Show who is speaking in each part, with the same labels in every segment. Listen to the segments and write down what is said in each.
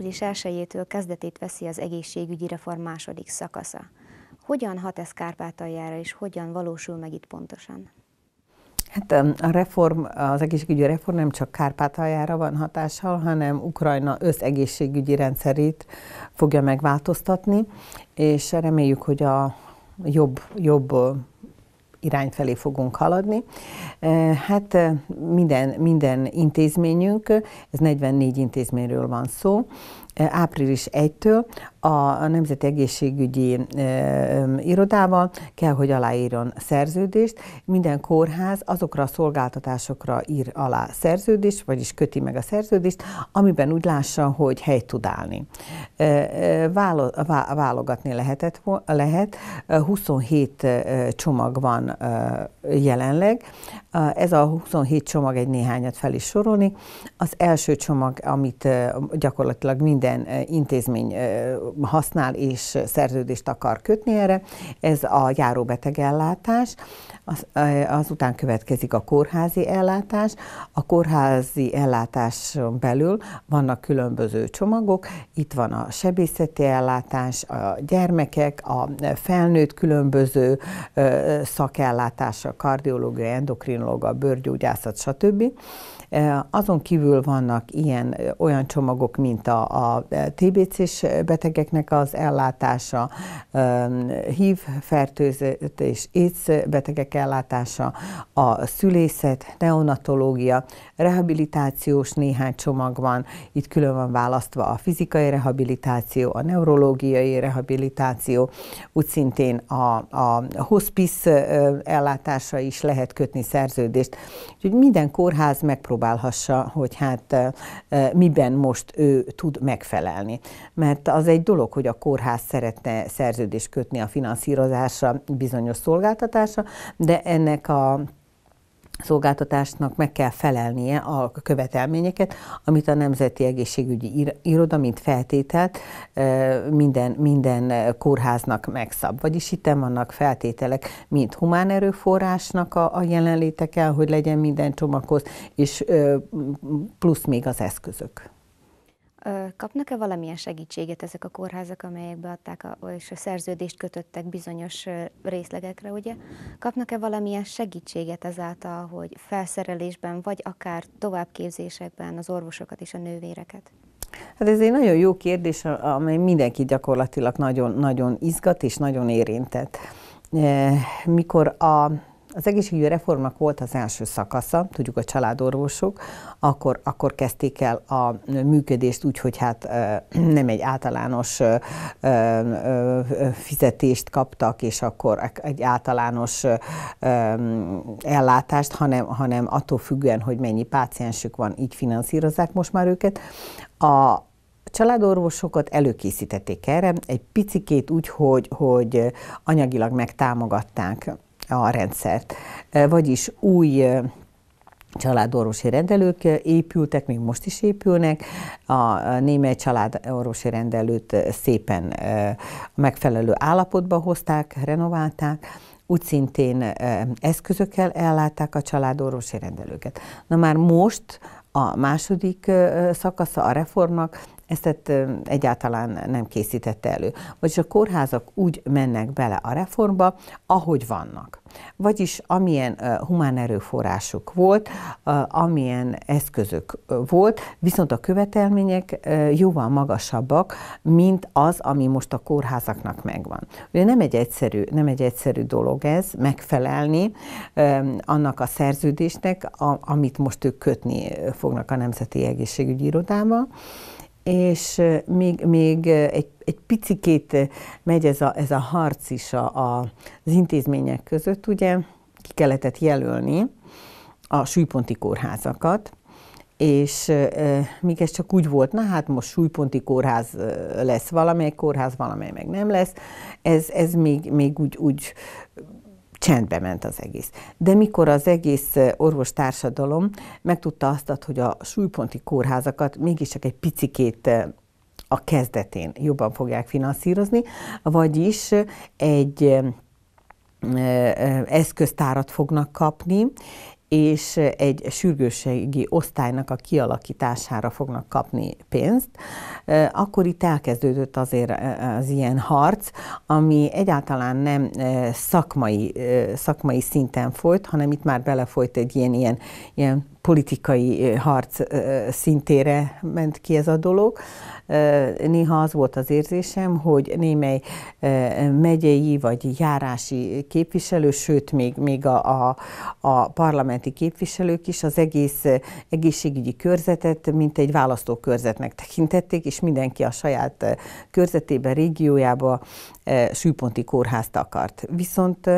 Speaker 1: április 1-től kezdetét veszi az egészségügyi reform második szakasza. Hogyan hat ez Kárpátaljára, és hogyan valósul meg itt pontosan? Hát a reform, az egészségügyi reform nem csak Kárpátaljára van hatással, hanem Ukrajna összegészségügyi rendszerét fogja megváltoztatni, és reméljük, hogy a jobb, jobb irány felé fogunk haladni. Eh, hát eh, minden, minden intézményünk, ez 44 intézményről van szó, április 1-től a Nemzeti Egészségügyi Irodával kell, hogy aláírjon szerződést. Minden kórház azokra a szolgáltatásokra ír alá szerződést, vagyis köti meg a szerződést, amiben úgy lássa, hogy helyt tud állni. Válogatni lehetett, lehet. 27 csomag van jelenleg. Ez a 27 csomag egy néhányat fel is sorolni. Az első csomag, amit gyakorlatilag minden minden intézmény használ és szerződést akar kötni erre. Ez a járóbetegellátás, az, azután következik a kórházi ellátás. A kórházi ellátás belül vannak különböző csomagok, itt van a sebészeti ellátás, a gyermekek, a felnőtt különböző szakellátása, kardiológia, endokrinológia, bőrgyógyászat, stb. Azon kívül vannak ilyen olyan csomagok, mint a, a TBC-s betegeknek az ellátása, HIV fertőzött és AIDS betegek ellátása, a szülészet, neonatológia, rehabilitációs néhány csomag van, itt külön van választva a fizikai rehabilitáció, a neurológiai rehabilitáció, úgy szintén a, a hospice ellátása is lehet kötni szerződést. Úgyhogy minden kórház megpróbálja kipróbálhassa, hogy hát miben most ő tud megfelelni. Mert az egy dolog, hogy a kórház szeretne szerződést kötni a finanszírozásra, bizonyos szolgáltatásra, de ennek a szolgáltatásnak meg kell felelnie a követelményeket, amit a Nemzeti Egészségügyi Iroda, mint feltételt minden, minden kórháznak megszab. Vagyis itt vannak feltételek, mint humán erőforrásnak a, a jelenléte kell, hogy legyen minden csomaghoz, és plusz még az eszközök. Kapnak-e valamilyen segítséget ezek a kórházak, amelyekbe beadták a, és a szerződést kötöttek bizonyos részlegekre, ugye? Kapnak-e valamilyen segítséget ezáltal, hogy felszerelésben, vagy akár továbbképzésekben az orvosokat és a nővéreket? Hát ez egy nagyon jó kérdés, amely mindenki gyakorlatilag nagyon, nagyon izgat és nagyon érintett. E, mikor a az egészségügyi reformnak volt az első szakasza, tudjuk a családorvosok, akkor, akkor kezdték el a működést úgy, hogy hát nem egy általános fizetést kaptak, és akkor egy általános ellátást, hanem, hanem attól függően, hogy mennyi páciensük van, így finanszírozzák most már őket. A, családorvosokat előkészítették erre, egy picikét úgy, hogy, hogy anyagilag megtámogatták a rendszert. Eh, vagyis új eh, családorvosi rendelők eh, épültek, még most is épülnek. A német családorvosi rendelőt szépen megfelelő állapotba hozták, renoválták, úgy szintén eszközökkel ellátták a családorvosi rendelőket. Na már most a második szakasza a reformnak ezt egyáltalán nem készítette elő. Vagyis a kórházak úgy mennek bele a reformba, ahogy vannak. Vagyis amilyen humán erőforrásuk volt, amilyen eszközök volt, viszont a követelmények jóval magasabbak, mint az, ami most a kórházaknak megvan. Ugye nem egy egyszerű, nem egy egyszerű dolog ez, megfelelni annak a szerződésnek, a, amit most ők kötni fognak a Nemzeti Egészségügyi Irodával, és még, még egy, egy picikét megy ez a, ez a harc is a, a, az intézmények között, ugye ki kellett jelölni a súlyponti kórházakat, és e, még ez csak úgy volt, na hát most súlyponti kórház lesz valamely kórház, valamely meg nem lesz, ez, ez még, még úgy, úgy csendbe ment az egész. De mikor az egész orvos társadalom megtudta azt, hogy a súlyponti kórházakat mégiscsak egy picikét a kezdetén jobban fogják finanszírozni, vagyis egy eszköztárat fognak kapni, és egy sürgősségi osztálynak a kialakítására fognak kapni pénzt, akkor itt elkezdődött azért az ilyen harc, ami egyáltalán nem szakmai, szakmai szinten folyt, hanem itt már belefolyt egy ilyen, ilyen, ilyen politikai harc szintére ment ki ez a dolog. Néha az volt az érzésem, hogy némely megyei vagy járási képviselő, sőt még, még a, a, a parlamenti képviselők is az egész egészségügyi körzetet, mint egy választókörzetnek tekintették, és mindenki a saját körzetében, régiójába sűponti kórházt akart. Viszont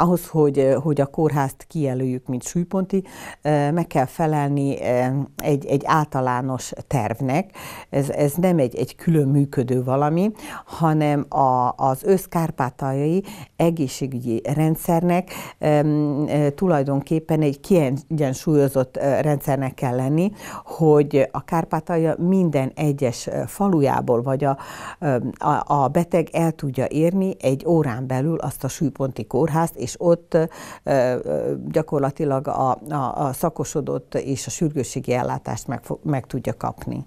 Speaker 1: ahhoz, hogy, hogy a kórházt kijelöljük, mint súlyponti, meg kell felelni egy, egy általános tervnek. Ez, ez nem egy, egy külön működő valami, hanem a, az összkárpátaljai egészségügyi rendszernek tulajdonképpen egy kiegyensúlyozott rendszernek kell lenni, hogy a Kárpátalja minden egyes falujából vagy a, a, a beteg el tudja érni egy órán belül azt a súlyponti kórházt, és és ott gyakorlatilag a, a, a szakosodott és a sürgősségi ellátást meg, meg tudja kapni.